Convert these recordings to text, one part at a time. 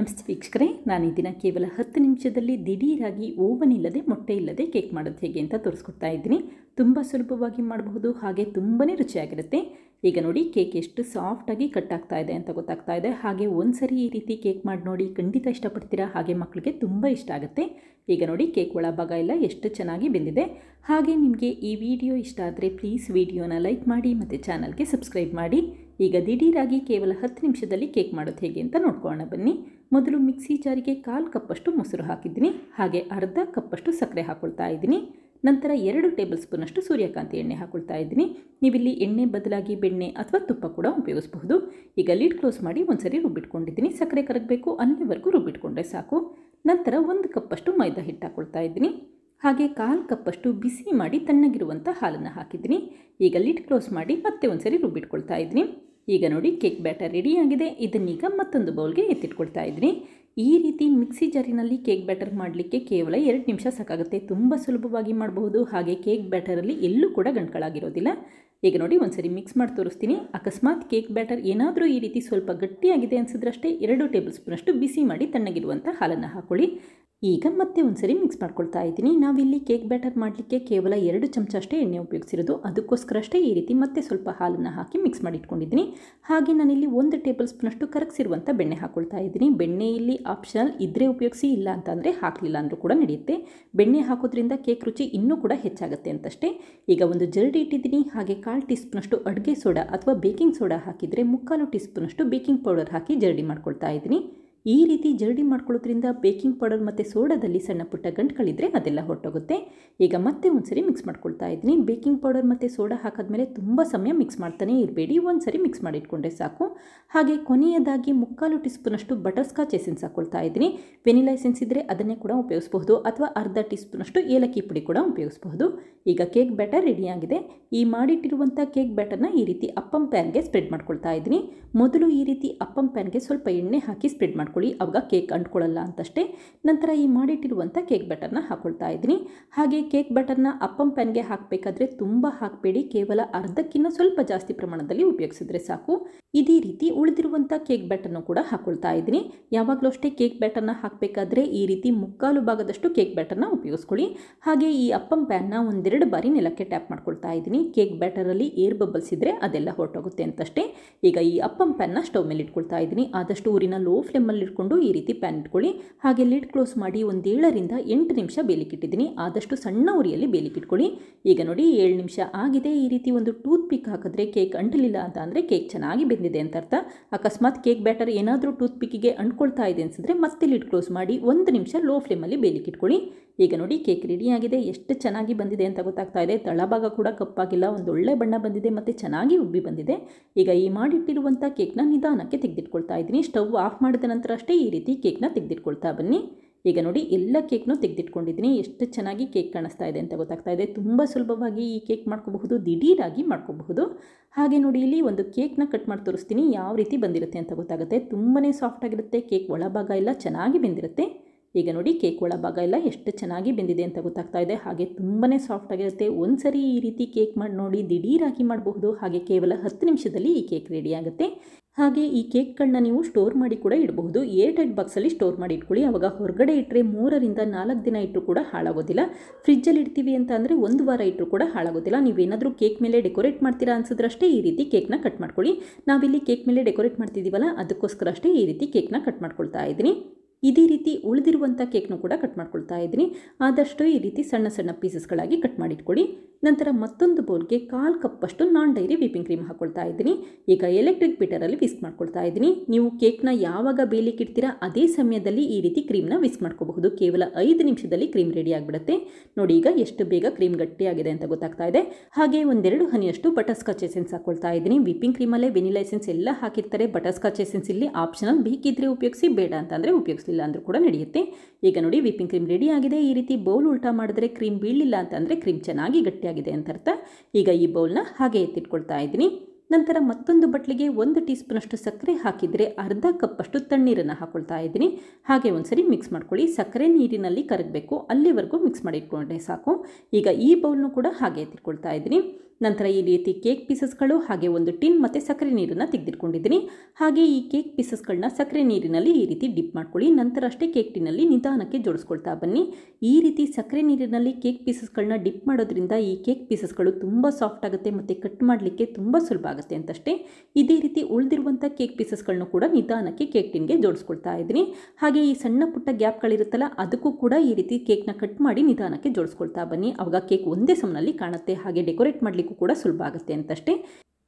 ನಮಸ್ತೆ ವೀಕ್ಷಕರೇ ನಾನು ಈ ದಿನ ಕೇವಲ ಹತ್ತು ನಿಮಿಷದಲ್ಲಿ ದಿಢೀರಾಗಿ ಓವನ್ ಇಲ್ಲದೆ ಮೊಟ್ಟೆ ಇಲ್ಲದೆ ಕೇಕ್ ಮಾಡೋದು ಹೇಗೆ ಅಂತ ತೋರಿಸ್ಕೊಡ್ತಾ ಇದ್ದೀನಿ ತುಂಬ ಸುಲಭವಾಗಿ ಮಾಡಬಹುದು ಹಾಗೆ ತುಂಬಾ ರುಚಿಯಾಗಿರುತ್ತೆ ಈಗ ನೋಡಿ ಕೇಕ್ ಎಷ್ಟು ಸಾಫ್ಟಾಗಿ ಕಟ್ ಆಗ್ತಾ ಇದೆ ಅಂತ ಗೊತ್ತಾಗ್ತಾ ಇದೆ ಹಾಗೆ ಒಂದ್ಸರಿ ಈ ರೀತಿ ಕೇಕ್ ಮಾಡಿ ನೋಡಿ ಖಂಡಿತ ಇಷ್ಟಪಡ್ತೀರಾ ಹಾಗೆ ಮಕ್ಕಳಿಗೆ ತುಂಬ ಇಷ್ಟ ಆಗುತ್ತೆ ಈಗ ನೋಡಿ ಕೇಕ್ ಒಳಭಾಗ ಎಲ್ಲ ಎಷ್ಟು ಚೆನ್ನಾಗಿ ಬೆಂದಿದೆ ಹಾಗೆ ನಿಮಗೆ ಈ ವಿಡಿಯೋ ಇಷ್ಟ ಆದರೆ ಪ್ಲೀಸ್ ವಿಡಿಯೋನ ಲೈಕ್ ಮಾಡಿ ಮತ್ತು ಚಾನಲ್ಗೆ ಸಬ್ಸ್ಕ್ರೈಬ್ ಮಾಡಿ ಈಗ ದಿಢೀರಾಗಿ ಕೇವಲ ಹತ್ತು ನಿಮಿಷದಲ್ಲಿ ಕೇಕ್ ಮಾಡೋದು ಹೇಗೆ ಅಂತ ನೋಡ್ಕೊಳ್ಳೋಣ ಬನ್ನಿ ಮೊದಲು ಮಿಕ್ಸಿ ಜಾರಿಗೆ ಕಾಲು ಕಪ್ಪಷ್ಟು ಮೊಸರು ಹಾಕಿದ್ದೀನಿ ಹಾಗೆ ಅರ್ಧ ಕಪ್ಪಷ್ಟು ಸಕ್ಕರೆ ಹಾಕ್ಕೊಳ್ತಾ ಇದ್ದೀನಿ ನಂತರ ಎರಡು ಟೇಬಲ್ ಸ್ಪೂನಷ್ಟು ಸೂರ್ಯಕಾಂತಿ ಎಣ್ಣೆ ಹಾಕ್ಕೊಳ್ತಾ ಇದ್ದೀನಿ ನೀವಿಲ್ಲಿ ಎಣ್ಣೆ ಬದಲಾಗಿ ಬೆಣ್ಣೆ ಅಥವಾ ತುಪ್ಪ ಕೂಡ ಉಪಯೋಗಿಸಬಹುದು ಈಗ ಲೀಡ್ ಕ್ಲೋಸ್ ಮಾಡಿ ಸರಿ ರುಬ್ಬಿಟ್ಕೊಂಡಿದ್ದೀನಿ ಸಕ್ಕರೆ ಕರಗಬೇಕು ಅಲ್ಲಿವರೆಗೂ ರುಬ್ಬಿಟ್ಕೊಂಡ್ರೆ ಸಾಕು ನಂತರ ಒಂದು ಕಪ್ಪಷ್ಟು ಮೈದಾ ಹಿಟ್ಟು ಹಾಕೊಳ್ತಾ ಇದ್ದೀನಿ ಹಾಗೆ ಕಾಲು ಕಪ್ಪಷ್ಟು ಬಿಸಿ ಮಾಡಿ ತಣ್ಣಗಿರುವಂಥ ಹಾಲನ್ನು ಹಾಕಿದ್ದೀನಿ ಈಗ ಲೀಡ್ ಕ್ಲೋಸ್ ಮಾಡಿ ಮತ್ತೆ ಸರಿ ರುಬ್ಬಿಟ್ಕೊಳ್ತಾ ಇದ್ದೀನಿ ಈಗ ನೋಡಿ ಕೇಕ್ ಬ್ಯಾಟರ್ ರೆಡಿಯಾಗಿದೆ ಇದನ್ನೀಗ ಮತ್ತೊಂದು ಬೌಲ್ಗೆ ಎತ್ತಿಟ್ಕೊಳ್ತಾ ಇದ್ದೀನಿ ಈ ರೀತಿ ಮಿಕ್ಸಿ ಜಾರಿನಲ್ಲಿ ಕೇಕ್ ಬ್ಯಾಟರ್ ಮಾಡಲಿಕ್ಕೆ ಕೇವಲ ಎರಡು ನಿಮಿಷ ಸಾಕಾಗುತ್ತೆ ತುಂಬ ಸುಲಭವಾಗಿ ಮಾಡಬಹುದು ಹಾಗೆ ಕೇಕ್ ಬ್ಯಾಟರಲ್ಲಿ ಎಲ್ಲೂ ಕೂಡ ಗಂಟ್ಗಳಾಗಿರೋದಿಲ್ಲ ಈಗ ನೋಡಿ ಒಂದ್ಸರಿ ಮಿಕ್ಸ್ ಮಾಡಿ ತೋರಿಸ್ತೀನಿ ಅಕಸ್ಮಾತ್ ಕೇಕ್ ಬ್ಯಾಟರ್ ಏನಾದರೂ ಈ ರೀತಿ ಸ್ವಲ್ಪ ಗಟ್ಟಿಯಾಗಿದೆ ಅನಿಸಿದ್ರಷ್ಟೇ ಎರಡು ಟೇಬಲ್ ಸ್ಪೂನಷ್ಟು ಬಿಸಿ ಮಾಡಿ ತಣ್ಣಗಿರುವಂಥ ಹಾಲನ್ನು ಹಾಕೊಳ್ಳಿ ಈಗ ಮತ್ತೆ ಸರಿ ಮಿಕ್ಸ್ ಮಾಡ್ಕೊಳ್ತಾ ಇದ್ದೀನಿ ನಾವಿಲ್ಲಿ ಕೇಕ್ ಬ್ಯಾಟರ್ ಮಾಡಲಿಕ್ಕೆ ಕೇವಲ ಎರಡು ಚಮಚ ಅಷ್ಟೇ ಎಣ್ಣೆ ಉಪಯೋಗಿಸಿರೋದು ಅದಕ್ಕೋಸ್ಕರಷ್ಟೇ ಈ ರೀತಿ ಮತ್ತೆ ಸ್ವಲ್ಪ ಹಾಲನ್ನು ಹಾಕಿ ಮಿಕ್ಸ್ ಮಾಡಿ ಇಟ್ಕೊಂಡಿದ್ದೀನಿ ಹಾಗೆ ನಾನಿಲ್ಲಿ ಒಂದು ಟೇಬಲ್ ಸ್ಪೂನಷ್ಟು ಕರಗಿಸಿರುವಂಥ ಬೆಣ್ಣೆ ಹಾಕ್ಕೊಳ್ತಾ ಇದ್ದೀನಿ ಬೆಣ್ಣೆ ಇಲ್ಲಿ ಆಪ್ಷನಲ್ ಇದ್ದರೆ ಉಪಯೋಗಿಸಿ ಇಲ್ಲ ಅಂತಂದರೆ ಹಾಕಲಿಲ್ಲ ಅಂದರೂ ಕೂಡ ನಡೆಯುತ್ತೆ ಬೆಣ್ಣೆ ಹಾಕೋದ್ರಿಂದ ಕೇಕ್ ರುಚಿ ಇನ್ನೂ ಕೂಡ ಹೆಚ್ಚಾಗುತ್ತೆ ಅಂತಷ್ಟೇ ಈಗ ಒಂದು ಜರಡಿ ಇಟ್ಟಿದ್ದೀನಿ ಹಾಗೆ ಕಾಲು ಟೀ ಸ್ಪೂನಷ್ಟು ಅಡುಗೆ ಸೋಡಾ ಅಥವಾ ಬೇಕಿಂಗ್ ಸೋಡಾ ಹಾಕಿದರೆ ಮುಕ್ಕಾಲು ಟೀ ಸ್ಪೂನಷ್ಟು ಬೇಕಿಂಗ್ ಪೌಡರ್ ಹಾಕಿ ಜರಡಿ ಮಾಡ್ಕೊಳ್ತಾ ಇದ್ದೀನಿ ಈ ರೀತಿ ಜರಡಿ ಮಾಡ್ಕೊಳ್ಳೋದ್ರಿಂದ ಬೇಕಿಂಗ್ ಪೌಡರ್ ಮತ್ತು ಸೋಡಾದಲ್ಲಿ ಸಣ್ಣ ಪುಟ್ಟ ಗಂಟುಗಳಿದ್ರೆ ಅದೆಲ್ಲ ಹೊರಟೋಗುತ್ತೆ ಈಗ ಮತ್ತೆ ಒಂದ್ಸರಿ ಮಿಕ್ಸ್ ಮಾಡ್ಕೊಳ್ತಾ ಇದ್ದೀನಿ ಬೇಕಿಂಗ್ ಪೌಡರ್ ಮತ್ತು ಸೋಡಾ ಹಾಕಿದ್ಮೇಲೆ ತುಂಬ ಸಮಯ ಮಿಕ್ಸ್ ಮಾಡ್ತಾನೆ ಇರಬೇಡಿ ಒಂದು ಸರಿ ಮಿಕ್ಸ್ ಮಾಡಿಟ್ಕೊಂಡ್ರೆ ಸಾಕು ಹಾಗೆ ಕೊನೆಯದಾಗಿ ಮುಕ್ಕಾಲು ಟೀ ಸ್ಪೂನಷ್ಟು ಬಟರ್ ಸ್ಕಾಚ್ ಎಸೆನ್ಸ್ ಹಾಕೊಳ್ತಾ ಇದ್ದೀನಿ ವೆನಿಲಾ ಎಸೆನ್ಸ್ ಇದ್ದರೆ ಅದನ್ನೇ ಕೂಡ ಉಪಯೋಗಿಸಬಹುದು ಅಥವಾ ಅರ್ಧ ಟೀ ಸ್ಪೂನಷ್ಟು ಏಲಕ್ಕಿ ಪುಡಿ ಕೂಡ ಉಪಯೋಗಿಸಬಹುದು ಈಗ ಕೇಕ್ ಬ್ಯಾಟರ್ ರೆಡಿಯಾಗಿದೆ ಈ ಮಾಡಿಟ್ಟಿರುವಂಥ ಕೇಕ್ ಬ್ಯಾಟರ್ನ ಈ ರೀತಿ ಅಪ್ಪಂ ಪ್ಯಾನ್ಗೆ ಸ್ಪ್ರೆಡ್ ಮಾಡ್ಕೊಳ್ತಾ ಇದ್ದೀನಿ ಮೊದಲು ಈ ರೀತಿ ಅಪ್ಪಂ ಪ್ಯಾನ್ಗೆ ಸ್ವಲ್ಪ ಎಣ್ಣೆ ಹಾಕಿ ಸ್ಪ್ರೆಡ್ ಮಾಡ್ಕೊಳ್ಳಿ ಅವಾಗ ಕೇಕ್ ಅಂಟ್ಕೊಳ್ಳಲ್ಲ ಅಂತಷ್ಟೇ ನಂತರ ಈ ಮಾಡಿಟ್ಟಿರುವಂಥ ಕೇಕ್ ಬಟರ್ನ ಹಾಕ್ಕೊಳ್ತಾ ಇದ್ದೀನಿ ಹಾಗೆ ಕೇಕ್ ಬಟರ್ನ ಅಪ್ಪಂ ಪ್ಯಾನ್ಗೆ ಹಾಕಬೇಕಾದ್ರೆ ತುಂಬ ಹಾಕಬೇಡಿ ಕೇವಲ ಅರ್ಧಕ್ಕಿಂತ ಸ್ವಲ್ಪ ಜಾಸ್ತಿ ಪ್ರಮಾಣದಲ್ಲಿ ಉಪಯೋಗಿಸಿದ್ರೆ ಸಾಕು ಇದೇ ರೀತಿ ಉಳಿದಿರುವಂಥ ಕೇಕ್ ಬ್ಯಾಟರ್ನು ಕೂಡ ಹಾಕ್ಕೊಳ್ತಾ ಇದ್ದೀನಿ ಯಾವಾಗಲೂ ಅಷ್ಟೇ ಕೇಕ್ ಬ್ಯಾಟರ್ನ ಹಾಕಬೇಕಾದ್ರೆ ಈ ರೀತಿ ಮುಕ್ಕಾಲು ಭಾಗದಷ್ಟು ಕೇಕ್ ಬ್ಯಾಟರ್ನ ಉಪಯೋಗಿಸ್ಕೊಳ್ಳಿ ಹಾಗೆ ಈ ಅಪ್ಪಂ ಪ್ಯಾನ್ನ ಒಂದೆರಡು ಬಾರಿ ನೆಲಕ್ಕೆ ಟ್ಯಾಪ್ ಮಾಡ್ಕೊಳ್ತಾ ಇದ್ದೀನಿ ಕೇಕ್ ಬ್ಯಾಟರಲ್ಲಿ ಏರ್ ಬಬಲ್ಸ್ ಇದ್ದರೆ ಅದೆಲ್ಲ ಹೊರಟೋಗುತ್ತೆ ಅಂತಷ್ಟೇ ಈಗ ಈ ಅಪ್ಪಂ ಪ್ಯಾನ್ನ ಸ್ಟವ್ ಮೇಲೆ ಇಟ್ಕೊಳ್ತಾ ಇದ್ದೀನಿ ಆದಷ್ಟು ಊರಿನ ಲೋ ಫ್ಲೇಮಲ್ಲಿ ಇಟ್ಕೊಂಡು ಈ ರೀತಿ ಪ್ಯಾನ್ ಇಟ್ಕೊಳ್ಳಿ ಹಾಗೆ ಲಿಡ್ ಕ್ಲೋಸ್ ಮಾಡಿ ಒಂದು ಏಳರಿಂದ ಎಂಟು ನಿಮಿಷ ಬೇಲಿಕ್ಕಿಟ್ಟಿದ್ದೀನಿ ಆದಷ್ಟು ಸಣ್ಣ ಉರಿಯಲ್ಲಿ ಬೇಲಿಕ್ಕಿಟ್ಕೊಳ್ಳಿ ಈಗ ನೋಡಿ ಏಳು ನಿಮಿಷ ಆಗಿದೆ ಈ ರೀತಿ ಒಂದು ಟೂತ್ ಪಿಕ್ ಹಾಕಿದ್ರೆ ಕೇಕ್ ಅಂಟಲಿಲ್ಲ ಅಂತ ಅಂದರೆ ಕೇಕ್ ಚೆನ್ನಾಗಿ ಬೆಂದಿದೆ ಅಂತ ಅರ್ಥ ಅಕಸ್ಮಾತ್ ಕೇಕ್ ಬ್ಯಾಟರ್ ಏನಾದರೂ ಟೂತ್ ಪಿಕ್ಗೆ ಅಂಟ್ಕೊಳ್ತಾ ಇದೆ ಅನಿಸಿದ್ರೆ ಮತ್ತೆ ಲಿಡ್ ಕ್ಲೋಸ್ ಮಾಡಿ ಒಂದು ನಿಮಿಷ ಲೋ ಫ್ಲೇಮಲ್ಲಿ ಬೇಲಿಕ್ಕಿಟ್ಕೊಳ್ಳಿ ಈಗ ನೋಡಿ ಕೇಕ್ ರೆಡಿಯಾಗಿದೆ ಎಷ್ಟು ಚೆನ್ನಾಗಿ ಬಂದಿದೆ ಅಂತ ಗೊತ್ತಾಗ್ತಾ ಇದೆ ತಳಭಾಗ ಕೂಡ ಕಪ್ಪಾಗಿಲ್ಲ ಒಂದೊಳ್ಳೆ ಬಣ್ಣ ಬಂದಿದೆ ಮತ್ತು ಚೆನ್ನಾಗಿ ಉಬ್ಬಿ ಬಂದಿದೆ ಈಗ ಈ ಮಾಡಿಟ್ಟಿರುವಂಥ ಕೇಕ್ನ ನಿಧಾನಕ್ಕೆ ತೆಗೆದಿಟ್ಕೊಳ್ತಾ ಇದ್ದೀನಿ ಸ್ಟವ್ ಆಫ್ ಮಾಡಿದ ನಂತರ ಅಷ್ಟೇ ಈ ರೀತಿ ಕೇಕ್ನ ತೆಗೆದಿಟ್ಕೊಳ್ತಾ ಬನ್ನಿ ಈಗ ನೋಡಿ ಎಲ್ಲ ಕೇಕ್ನು ತೆಗೆದಿಟ್ಕೊಂಡಿದ್ದೀನಿ ಎಷ್ಟು ಚೆನ್ನಾಗಿ ಕೇಕ್ ಕಾಣಿಸ್ತಾ ಇದೆ ಅಂತ ಗೊತ್ತಾಗ್ತಾ ಇದೆ ತುಂಬ ಸುಲಭವಾಗಿ ಈ ಕೇಕ್ ಮಾಡ್ಕೋಬಹುದು ದಿಢೀರಾಗಿ ಮಾಡ್ಕೋಬಹುದು ಹಾಗೆ ನೋಡಿ ಇಲ್ಲಿ ಒಂದು ಕೇಕ್ನ ಕಟ್ ಮಾಡಿ ತೋರಿಸ್ತೀನಿ ಯಾವ ರೀತಿ ಬಂದಿರುತ್ತೆ ಅಂತ ಗೊತ್ತಾಗುತ್ತೆ ತುಂಬನೇ ಸಾಫ್ಟಾಗಿರುತ್ತೆ ಕೇಕ್ ಒಳಭಾಗ ಎಲ್ಲ ಚೆನ್ನಾಗಿ ಬಂದಿರುತ್ತೆ ಈಗ ನೋಡಿ ಕೇಕ್ ಒಳಭಾಗ ಎಲ್ಲ ಎಷ್ಟು ಚೆನ್ನಾಗಿ ಬೆಂದಿದೆ ಅಂತ ಗೊತ್ತಾಗ್ತಾ ಇದೆ ಹಾಗೆ ತುಂಬಾ ಸಾಫ್ಟ್ ಆಗಿರುತ್ತೆ ಒಂದ್ಸರಿ ಈ ರೀತಿ ಕೇಕ್ ಮಾಡಿ ನೋಡಿ ದಿಢೀರಾಗಿ ಮಾಡಬಹುದು ಹಾಗೆ ಕೇವಲ ಹತ್ತು ನಿಮಿಷದಲ್ಲಿ ಈ ಕೇಕ್ ರೆಡಿ ಆಗುತ್ತೆ ಹಾಗೆ ಈ ಕೇಕ್ಗಳನ್ನ ನೀವು ಸ್ಟೋರ್ ಮಾಡಿ ಕೂಡ ಇಡಬಹುದು ಏರ್ ಟೈಟ್ ಬಾಕ್ಸಲ್ಲಿ ಸ್ಟೋರ್ ಮಾಡಿ ಇಟ್ಕೊಳ್ಳಿ ಅವಾಗ ಹೊರಗಡೆ ಇಟ್ಟರೆ ಮೂರರಿಂದ ನಾಲ್ಕು ದಿನ ಇಟ್ಟರು ಕೂಡ ಹಾಳಾಗೋದಿಲ್ಲ ಫ್ರಿಜ್ಜಲ್ಲಿ ಇಡ್ತೀವಿ ಅಂತ ಅಂದರೆ ಒಂದು ವಾರ ಇಟ್ಟರು ಕೂಡ ಹಾಳಾಗೋದಿಲ್ಲ ನೀವೇನಾದರೂ ಕೇಕ್ ಮೇಲೆ ಡೆಕೋರೇಟ್ ಮಾಡ್ತೀರಾ ಅನ್ಸೋದ್ರಷ್ಟೇ ಈ ರೀತಿ ಕೇಕ್ನ ಕಟ್ ಮಾಡ್ಕೊಳ್ಳಿ ನಾವಿಲ್ಲಿ ಕೇಕ್ ಮೇಲೆ ಡೆಕೋರೇಟ್ ಮಾಡ್ತಿದ್ದೀವಲ್ಲ ಅದಕ್ಕೋಸ್ಕರ ಅಷ್ಟೇ ಈ ರೀತಿ ಕೇಕ್ನ ಕಟ್ ಮಾಡ್ಕೊಳ್ತಾ ಇದ್ದೀನಿ ಇದೇ ರೀತಿ ಉಳಿದಿರುವಂಥ ಕೇಕ್ನೂ ಕೂಡ ಕಟ್ ಮಾಡ್ಕೊಳ್ತಾ ಇದ್ದೀನಿ ಆದಷ್ಟು ಈ ರೀತಿ ಸಣ್ಣ ಸಣ್ಣ ಪೀಸಸ್ಗಳಾಗಿ ಕಟ್ ಮಾಡಿಟ್ಕೊಳ್ಳಿ ನಂತರ ಮತ್ತೊಂದು ಬೌಲ್ಗೆ ಕಾಲು ಕಪ್ಪಷ್ಟು ನಾನ್ ಡೈರಿ ವಿಪಿಂಗ್ ಕ್ರೀಮ್ ಹಾಕ್ಕೊಳ್ತಾ ಇದ್ದೀನಿ ಈಗ ಎಲೆಕ್ಟ್ರಿಕ್ ಬೀಟರಲ್ಲಿ ವಿಸ್ಕ್ ಮಾಡ್ಕೊಳ್ತಾ ಇದ್ದೀನಿ ನೀವು ಕೇಕ್ನ ಯಾವಾಗ ಬೇಲಿಕ್ಕೆ ಇಡ್ತೀರಾ ಅದೇ ಸಮಯದಲ್ಲಿ ಈ ರೀತಿ ಕ್ರೀಮ್ನ ವಿಸ್ ಮಾಡ್ಕೋಬಹುದು ಕೇವಲ ಐದು ನಿಮಿಷದಲ್ಲಿ ಕ್ರೀಮ್ ರೆಡಿ ಆಗಿಬಿಡುತ್ತೆ ನೋಡಿ ಈಗ ಎಷ್ಟು ಬೇಗ ಕ್ರೀಮ್ ಗಟ್ಟಿಯಾಗಿದೆ ಅಂತ ಗೊತ್ತಾಗ್ತಾ ಇದೆ ಹಾಗೆ ಒಂದೆರಡು ಹನಿಯಷ್ಟು ಬಟರ್ ಸ್ಕಾಚ್ ಎಸೆನ್ಸ್ ಹಾಕ್ಕೊಳ್ತಾ ಇದ್ದೀನಿ ವಿಪಿಂಗ್ ಕ್ರೀಮಲ್ಲೇ ವೆನಿಲಾ ಎಸೆನ್ಸ್ ಎಲ್ಲ ಹಾಕಿರ್ತಾರೆ ಬಟರ್ ಸ್ಕಾಚ್ ಎಸೆನ್ಸ್ ಇಲ್ಲಿ ಆಪ್ಷನಲ್ ಬೇಕಿದ್ರೆ ಉಪಯೋಗಿಸಿ ಬೇಡ ಅಂತಂದರೆ ಉಪಯೋಗಿಸಿ ಬಳಸಲಿಲ್ಲ ಅಂದರೂ ಕೂಡ ನಡೆಯುತ್ತೆ ಈಗ ನೋಡಿ ವಿಪಿಂಗ್ ಕ್ರೀಮ್ ರೆಡಿ ಆಗಿದೆ ಈ ರೀತಿ ಬೌಲ್ ಉಲ್ಟಾ ಮಾಡಿದ್ರೆ ಕ್ರೀಮ್ ಬೀಳಲಿಲ್ಲ ಅಂತಂದರೆ ಕ್ರೀಮ್ ಚೆನ್ನಾಗಿ ಗಟ್ಟಿಯಾಗಿದೆ ಅಂತ ಅರ್ಥ ಈಗ ಈ ಬೌಲ್ನ ಹಾಗೆ ಎತ್ತಿಟ್ಕೊಳ್ತಾ ಇದ್ದೀನಿ ನಂತರ ಮತ್ತೊಂದು ಬಟ್ಲಿಗೆ ಒಂದು ಟೀ ಸ್ಪೂನಷ್ಟು ಸಕ್ಕರೆ ಹಾಕಿದರೆ ಅರ್ಧ ಕಪ್ಪಷ್ಟು ತಣ್ಣೀರನ್ನು ಹಾಕೊಳ್ತಾ ಇದ್ದೀನಿ ಹಾಗೆ ಒಂದ್ಸರಿ ಮಿಕ್ಸ್ ಮಾಡ್ಕೊಳ್ಳಿ ಸಕ್ಕರೆ ನೀರಿನಲ್ಲಿ ಕರಗಬೇಕು ಅಲ್ಲಿವರೆಗೂ ಮಿಕ್ಸ್ ಮಾಡಿ ಸಾಕು ಈಗ ಈ ಬೌಲ್ನು ಕೂಡ ಹಾಗೆ ಎತ್ತಿಟ್ಕೊಳ್ತಾ ಇದ್ದೀನಿ ನಂತರ ಈ ರೀತಿ ಕೇಕ್ ಪೀಸಸ್ಗಳು ಹಾಗೆ ಒಂದು ಟಿನ್ ಮತ್ತು ಸಕ್ಕರೆ ನೀರನ್ನು ತೆಗೆದಿಟ್ಕೊಂಡಿದ್ದೀನಿ ಹಾಗೆ ಈ ಕೇಕ್ ಪೀಸಸ್ಗಳನ್ನ ಸಕ್ಕರೆ ನೀರಿನಲ್ಲಿ ಈ ರೀತಿ ಡಿಪ್ ಮಾಡ್ಕೊಳ್ಳಿ ನಂತರ ಅಷ್ಟೇ ಕೇಕ್ ಟಿನಲ್ಲಿ ನಿಧಾನಕ್ಕೆ ಜೋಡಿಸ್ಕೊಳ್ತಾ ಬನ್ನಿ ಈ ರೀತಿ ಸಕ್ಕರೆ ನೀರಿನಲ್ಲಿ ಕೇಕ್ ಪೀಸಸ್ಗಳನ್ನ ಡಿಪ್ ಮಾಡೋದ್ರಿಂದ ಈ ಕೇಕ್ ಪೀಸಸ್ಗಳು ತುಂಬ ಸಾಫ್ಟ್ ಆಗುತ್ತೆ ಮತ್ತು ಕಟ್ ಮಾಡಲಿಕ್ಕೆ ತುಂಬ ಸುಲಭ ಆಗುತ್ತೆ ಅಂತಷ್ಟೇ ಇದೇ ರೀತಿ ಉಳಿದಿರುವಂಥ ಕೇಕ್ ಪೀಸಸ್ಗಳನ್ನು ಕೂಡ ನಿಧಾನಕ್ಕೆ ಕೇಕ್ ಟಿನ್ಗೆ ಜೋಡಿಸ್ಕೊಳ್ತಾ ಇದ್ದೀನಿ ಹಾಗೆ ಈ ಸಣ್ಣ ಪುಟ್ಟ ಗ್ಯಾಪ್ಗಳಿರುತ್ತಲ್ಲ ಅದಕ್ಕೂ ಕೂಡ ಈ ರೀತಿ ಕೇಕ್ನ ಕಟ್ ಮಾಡಿ ನಿಧಾನಕ್ಕೆ ಜೋಡಿಸ್ಕೊಳ್ತಾ ಬನ್ನಿ ಅವಾಗ ಕೇಕ್ ಒಂದೇ ಸಮನಲ್ಲಿ ಕಾಣುತ್ತೆ ಹಾಗೆ ಡೆಕೋರೇಟ್ ಮಾಡಲಿಕ್ಕೆ ಕೂಡ ಸುಲಭ ಆಗುತ್ತೆ ಅಂತಷ್ಟೇ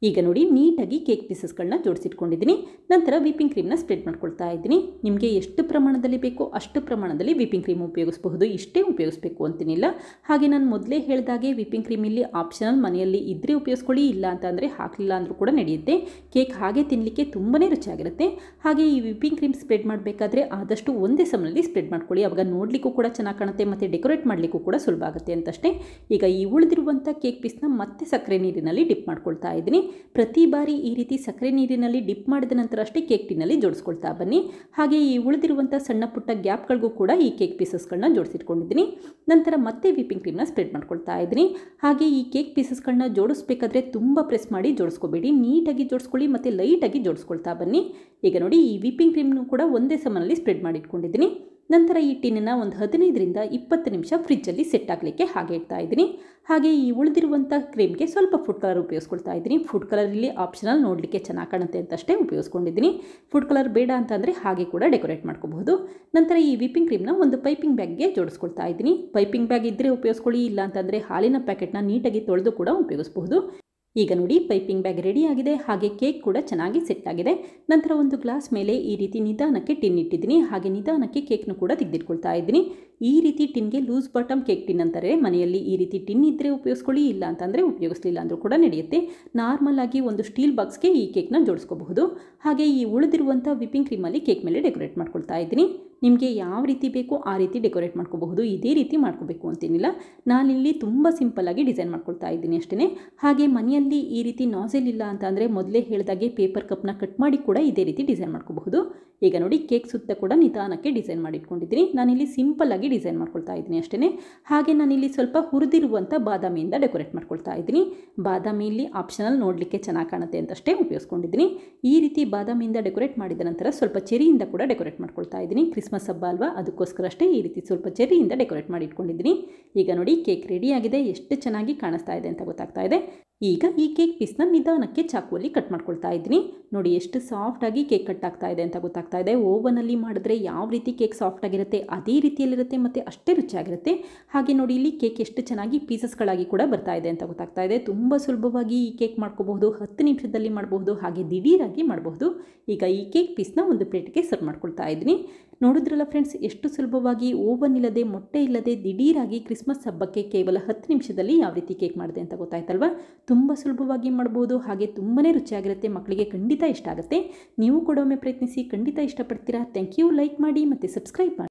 ಈಗ ನೋಡಿ ನೀಟಾಗಿ ಕೇಕ್ ಪೀಸಸ್ಗಳನ್ನ ಜೋಡಿಸಿಟ್ಕೊಂಡಿದ್ದೀನಿ ನಂತರ ವಿಪಿಂಗ್ ಕ್ರೀಮ್ನ ಸ್ಪ್ರೆಡ್ ಮಾಡ್ಕೊಳ್ತಾ ಇದ್ದೀನಿ ನಿಮಗೆ ಎಷ್ಟು ಪ್ರಮಾಣದಲ್ಲಿ ಬೇಕೋ ಅಷ್ಟು ಪ್ರಮಾಣದಲ್ಲಿ ವಿಪಿಂಗ್ ಕ್ರೀಮ್ ಉಪಯೋಗಿಸಬಹುದು ಇಷ್ಟೇ ಉಪಯೋಗಿಸಬೇಕು ಅಂತೇನಿಲ್ಲ ಹಾಗೆ ನಾನು ಮೊದಲೇ ಹೇಳಿದಾಗೆ ವಿಪಿಂಗ್ ಕ್ರೀಮ್ ಇಲ್ಲಿ ಆಪ್ಷನಲ್ ಮನೆಯಲ್ಲಿ ಇದ್ದರೆ ಉಪಯೋಗಿಸ್ಕೊಳ್ಳಿ ಇಲ್ಲ ಅಂತ ಅಂದರೆ ಹಾಕಲಿಲ್ಲ ಅಂದರೂ ಕೂಡ ನಡೆಯುತ್ತೆ ಕೇಕ್ ಹಾಗೆ ತಿನ್ನಲಿಕ್ಕೆ ತುಂಬಾ ರುಚಿಯಾಗಿರುತ್ತೆ ಹಾಗೆ ಈ ವಿಪಿಂಗ್ ಕ್ರೀಮ್ ಸ್ಪ್ರೆಡ್ ಮಾಡಬೇಕಾದ್ರೆ ಆದಷ್ಟು ಒಂದೇ ಸಮಯದಲ್ಲಿ ಸ್ಪ್ರೆಡ್ ಮಾಡ್ಕೊಳ್ಳಿ ಅವಾಗ ನೋಡಲಿಕ್ಕೂ ಕೂಡ ಚೆನ್ನಾಗಿ ಕಾಣುತ್ತೆ ಮತ್ತು ಡೆಕೋರೇಟ್ ಮಾಡಲಿಕ್ಕೂ ಕೂಡ ಸುಲಭ ಆಗುತ್ತೆ ಅಂತಷ್ಟೇ ಈಗ ಈ ಉಳಿದಿರುವಂಥ ಕೇಕ್ ಪೀಸ್ನ ಮತ್ತೆ ಸಕ್ಕರೆ ನೀರಿನಲ್ಲಿ ಡಿಪ್ ಮಾಡ್ಕೊಳ್ತಾ ಇದ್ದೀನಿ ಪ್ರತಿ ಬಾರಿ ಈ ರೀತಿ ಸಕ್ಕರೆ ನೀರಿನಲ್ಲಿ ಡಿಪ್ ಮಾಡಿದ ನಂತರ ಅಷ್ಟೇ ಕೇಕ್ ಟಿನಲ್ಲಿ ಜೋಡಿಸ್ಕೊಳ್ತಾ ಬನ್ನಿ ಹಾಗೆ ಈ ಉಳಿದಿರುವಂಥ ಸಣ್ಣ ಪುಟ್ಟ ಗ್ಯಾಪ್ಗಳಿಗೂ ಕೂಡ ಈ ಕೇಕ್ ಪೀಸಸ್ಗಳನ್ನ ಜೋಡಿಸಿಟ್ಕೊಂಡಿದ್ದೀನಿ ನಂತರ ಮತ್ತೆ ವಿಪಿಂಗ್ ಕ್ರೀಮ್ನ ಸ್ಪ್ರೆಡ್ ಮಾಡ್ಕೊಳ್ತಾ ಇದ್ದೀನಿ ಹಾಗೆ ಈ ಕೇಕ್ ಪೀಸಸ್ಗಳನ್ನ ಜೋಡಿಸ್ಬೇಕಾದ್ರೆ ತುಂಬ ಪ್ರೆಸ್ ಮಾಡಿ ಜೋಡಿಸ್ಕೋಬೇಡಿ ನೀಟಾಗಿ ಜೋಡಿಸ್ಕೊಳ್ಳಿ ಮತ್ತು ಲೈಟಾಗಿ ಜೋಡಿಸ್ಕೊಳ್ತಾ ಬನ್ನಿ ಈಗ ನೋಡಿ ಈ ವಿಪಿಂಗ್ ಕ್ರೀಮ್ನು ಕೂಡ ಒಂದೇ ಸಮನಲ್ಲಿ ಸ್ಪ್ರೆಡ್ ಮಾಡಿಟ್ಕೊಂಡಿದ್ದೀನಿ ನಂತರ ಈ ಟಿನ್ನನ್ನು ಒಂದು ಹದಿನೈದರಿಂದ ಇಪ್ಪತ್ತು ನಿಮಿಷ ಫ್ರಿಜ್ಜಲ್ಲಿ ಸೆಟ್ ಆಗಲಿಕ್ಕೆ ಹಾಗೆ ಇಡ್ತಾ ಇದ್ದೀನಿ ಹಾಗೆ ಈ ಉಳಿದಿರುವಂಥ ಕ್ರೀಮ್ಗೆ ಸ್ವಲ್ಪ ಫುಡ್ ಕಲರ್ ಉಪಯೋಗಿಸ್ಕೊಳ್ತಾ ಇದ್ದೀನಿ ಫುಡ್ ಕಲರ್ ಇಲ್ಲಿ ಆಪ್ಷನಲ್ ನೋಡಲಿಕ್ಕೆ ಚೆನ್ನಾಗಿ ಕಾಣುತ್ತೆ ಅಂತಷ್ಟೇ ಉಪಯೋಗಿಸ್ಕೊಂಡಿದ್ದೀನಿ ಫುಡ್ ಕಲರ್ ಬೇಡ ಅಂತಂದರೆ ಹಾಗೆ ಕೂಡ ಡೆಕೋರೇಟ್ ಮಾಡ್ಕೋಬಹುದು ನಂತರ ಈ ವಿಪಿಂಗ್ ಕ್ರೀಮ್ನ ಒಂದು ಪೈಪಿಂಗ್ ಬ್ಯಾಗ್ಗೆ ಜೋಡಿಸ್ಕೊಳ್ತಾ ಇದ್ದೀನಿ ಪೈಪಿಂಗ್ ಬ್ಯಾಗ್ ಇದ್ದರೆ ಉಪಯೋಗಿಸ್ಕೊಳ್ಳಿ ಇಲ್ಲ ಅಂತಂದರೆ ಹಾಲಿನ ಪ್ಯಾಕೆಟ್ನ ನೀಟಾಗಿ ತೊಳೆದು ಕೂಡ ಉಪಯೋಗಿಸ್ಬಹುದು ಈಗ ನೋಡಿ ಪೈಪಿಂಗ್ ಬ್ಯಾಗ್ ರೆಡಿಯಾಗಿದೆ ಹಾಗೆ ಕೇಕ್ ಕೂಡ ಚೆನ್ನಾಗಿ ಸೆಟ್ ಆಗಿದೆ ನಂತರ ಒಂದು ಗ್ಲಾಸ್ ಮೇಲೆ ಈ ರೀತಿ ನಿಧಾನಕ್ಕೆ ಟಿನ್ ಇಟ್ಟಿದ್ದೀನಿ ಹಾಗೆ ನಿಧಾನಕ್ಕೆ ಕೇಕ್ನು ಕೂಡ ತೆಗೆದಿಟ್ಕೊಳ್ತಾ ಇದ್ದೀನಿ ಈ ರೀತಿ ಟಿನ್ಗೆ ಲೂಸ್ ಬಾಟಮ್ ಕೇಕ್ ಟಿನ್ ಅಂತಾರೆ ಮನೆಯಲ್ಲಿ ಈ ರೀತಿ ಟಿನ್ ಇದ್ದರೆ ಉಪಯೋಗಿಸ್ಕೊಳ್ಳಿ ಇಲ್ಲ ಅಂತಂದರೆ ಉಪಯೋಗಿಸ್ಲಿಲ್ಲ ಅಂದರೂ ಕೂಡ ನಡೆಯುತ್ತೆ ನಾರ್ಮಲ್ ಆಗಿ ಒಂದು ಸ್ಟೀಲ್ ಬಾಕ್ಸ್ಗೆ ಈ ಕೇಕ್ನ ಜೋಡಿಸ್ಕೋಬಹುದು ಹಾಗೆ ಈ ಉಳಿದಿರುವಂಥ ವಿಪಿಂಗ್ ಕ್ರೀಮಲ್ಲಿ ಕೇಕ್ ಮೇಲೆ ಡೆಕೋರೇಟ್ ಮಾಡ್ಕೊಳ್ತಾ ಇದ್ದೀನಿ ನಿಮಗೆ ಯಾವ ರೀತಿ ಬೇಕೋ ಆ ರೀತಿ ಡೆಕೋರೇಟ್ ಮಾಡ್ಕೋಬಹುದು ಇದೇ ರೀತಿ ಮಾಡ್ಕೋಬೇಕು ಅಂತೇನಿಲ್ಲ ನಾನಿಲ್ಲಿ ತುಂಬ ಆಗಿ ಡಿಸೈನ್ ಮಾಡ್ಕೊಳ್ತಾ ಇದ್ದೀನಿ ಅಷ್ಟೇ ಹಾಗೆ ಮನೆಯಲ್ಲಿ ಈ ರೀತಿ ನಾಸೆಲ್ ಇಲ್ಲ ಅಂತಂದರೆ ಮೊದಲೇ ಹೇಳಿದಾಗೆ ಪೇಪರ್ ಕಪ್ನ ಕಟ್ ಮಾಡಿ ಕೂಡ ಇದೇ ರೀತಿ ಡಿಸೈನ್ ಮಾಡ್ಕೋಬಹುದು ಈಗ ನೋಡಿ ಕೇಕ್ ಸುತ್ತ ಕೂಡ ನಿಧಾನಕ್ಕೆ ಡಿಸೈನ್ ಮಾಡಿಟ್ಕೊಂಡಿದ್ದೀನಿ ನಾನಿಲ್ಲಿ ಸಿಂಪಲ್ಲಾಗಿ ಡಿಸೈನ್ ಮಾಡ್ಕೊಳ್ತಾ ಇದ್ದೀನಿ ಅಷ್ಟೇ ಹಾಗೆ ನಾನಿಲ್ಲಿ ಸ್ವಲ್ಪ ಹುರಿದಿರುವಂಥ ಬಾದಾಮಿಯಿಂದ ಡೆಕೋರೇಟ್ ಮಾಡ್ಕೊಳ್ತಾ ಇದ್ದೀನಿ ಬಾದಾಮಿಯಲ್ಲಿ ಆಪ್ಷನಲ್ ನೋಡಲಿಕ್ಕೆ ಚೆನ್ನಾಗಿ ಕಾಣುತ್ತೆ ಅಂತಷ್ಟೇ ಉಪಯೋಗಿಸ್ಕೊಂಡಿದ್ದೀನಿ ಈ ರೀತಿ ಬಾದಾಮಿಯಿಂದ ಡೆಕೋರೇಟ್ ಮಾಡಿದ ನಂತರ ಸ್ವಲ್ಪ ಚೆರಿಯಿಂದ ಕೂಡ ಡೆಕೋರೇಟ್ ಮಾಡ್ಕೊಳ್ತಾ ಇದ್ದೀನಿ ಕ್ರಿಸ್ಮಸ್ ಹಬ್ಬ ಅಲ್ವಾ ಅದಕ್ಕೋಸ್ಕರ ಅಷ್ಟೇ ಈ ರೀತಿ ಸ್ವಲ್ಪ ಚೆರಿಯಿಂದ ಡೆಕೋರೇಟ್ ಮಾಡಿ ಇಟ್ಕೊಂಡಿದ್ದೀನಿ ಈಗ ನೋಡಿ ಕೇಕ್ ರೆಡಿಯಾಗಿದೆ ಎಷ್ಟು ಚೆನ್ನಾಗಿ ಕಾಣಿಸ್ತಾ ಇದೆ ಅಂತ ಗೊತ್ತಾಗ್ತಾ ಇದೆ ಈಗ ಈ ಕೇಕ್ ಪೀಸ್ನ ನಿಧಾನಕ್ಕೆ ಚಾಕುವಲ್ಲಿ ಕಟ್ ಮಾಡ್ಕೊಳ್ತಾ ಇದ್ದೀನಿ ನೋಡಿ ಎಷ್ಟು ಸಾಫ್ಟಾಗಿ ಕೇಕ್ ಕಟ್ ಆಗ್ತಾ ಇದೆ ಅಂತ ಗೊತ್ತಾಗ್ತಾ ಆಗ್ತಾ ಇದೆ ಓವನಲ್ಲಿ ಮಾಡಿದ್ರೆ ಯಾವ ರೀತಿ ಕೇಕ್ ಸಾಫ್ಟ್ ಆಗಿರುತ್ತೆ ಅದೇ ರೀತಿಯಲ್ಲಿರುತ್ತೆ ಮತ್ತು ಅಷ್ಟೇ ರುಚಿಯಾಗಿರುತ್ತೆ ಹಾಗೆ ನೋಡಿ ಇಲ್ಲಿ ಕೇಕ್ ಎಷ್ಟು ಚೆನ್ನಾಗಿ ಪೀಸಸ್ಗಳಾಗಿ ಕೂಡ ಬರ್ತಾ ಇದೆ ಅಂತ ಗೊತ್ತಾಗ್ತಾ ಇದೆ ತುಂಬ ಸುಲಭವಾಗಿ ಈ ಕೇಕ್ ಮಾಡ್ಕೋಬಹುದು ಹತ್ತು ನಿಮಿಷದಲ್ಲಿ ಮಾಡಬಹುದು ಹಾಗೆ ದಿಢೀರಾಗಿ ಮಾಡಬಹುದು ಈಗ ಈ ಕೇಕ್ ಪೀಸ್ನ ಒಂದು ಪ್ಲೇಟ್ಗೆ ಸರ್ವ್ ಮಾಡ್ಕೊಳ್ತಾ ಇದ್ದೀನಿ ನೋಡಿದ್ರಲ್ಲ ಫ್ರೆಂಡ್ಸ್ ಎಷ್ಟು ಸುಲಭವಾಗಿ ಓವನ್ ಇಲ್ಲದೆ ಮೊಟ್ಟೆ ಇಲ್ಲದೆ ದಿಢೀರಾಗಿ ಕ್ರಿಸ್ಮಸ್ ಹಬ್ಬಕ್ಕೆ ಕೇವಲ ಹತ್ತು ನಿಮಿಷದಲ್ಲಿ ಯಾವ ರೀತಿ ಕೇಕ್ ಮಾಡಿದೆ ಅಂತ ಗೊತ್ತಾಯ್ತಲ್ವಾ ತುಂಬ ಸುಲಭವಾಗಿ ಮಾಡ್ಬೋದು ಹಾಗೆ ತುಂಬಾ ರುಚಿಯಾಗಿರುತ್ತೆ ಮಕ್ಕಳಿಗೆ ಖಂಡಿತ ಇಷ್ಟ ಆಗುತ್ತೆ ನೀವು ಕೂಡ ಒಮ್ಮೆ ಪ್ರಯತ್ನಿಸಿ ಖಂಡಿತ ಇಷ್ಟಪಡ್ತೀರಾ ಥ್ಯಾಂಕ್ ಯು ಲೈಕ್ ಮಾಡಿ ಮತ್ತು ಸಬ್ಸ್ಕ್ರೈಬ್ ಮಾಡಿ